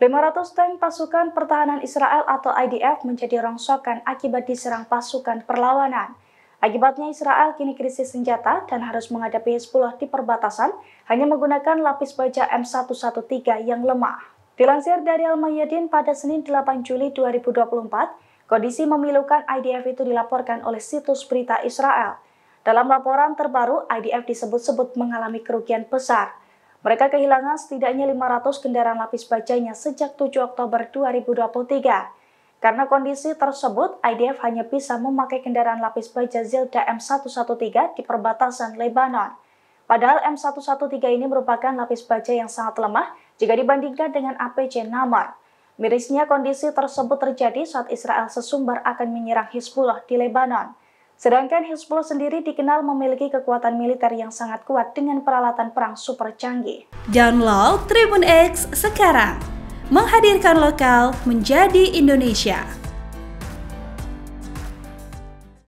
500 tank pasukan pertahanan Israel atau IDF menjadi rongsokan akibat diserang pasukan perlawanan. Akibatnya Israel kini krisis senjata dan harus menghadapi sepuluh di perbatasan hanya menggunakan lapis baja M113 yang lemah. Dilansir dari Al-Mayadin pada Senin 8 Juli 2024, kondisi memilukan IDF itu dilaporkan oleh situs berita Israel. Dalam laporan terbaru, IDF disebut-sebut mengalami kerugian besar – mereka kehilangan setidaknya 500 kendaraan lapis bajanya sejak 7 Oktober 2023. Karena kondisi tersebut, IDF hanya bisa memakai kendaraan lapis baja Zilda M113 di perbatasan Lebanon. Padahal M113 ini merupakan lapis baja yang sangat lemah jika dibandingkan dengan APC Namar. Mirisnya kondisi tersebut terjadi saat Israel sesumbar akan menyerang Hizbullah di Lebanon. Sedangkan Hizbullah sendiri dikenal memiliki kekuatan militer yang sangat kuat dengan peralatan perang super canggih. Download Tribun X sekarang, menghadirkan lokal menjadi Indonesia.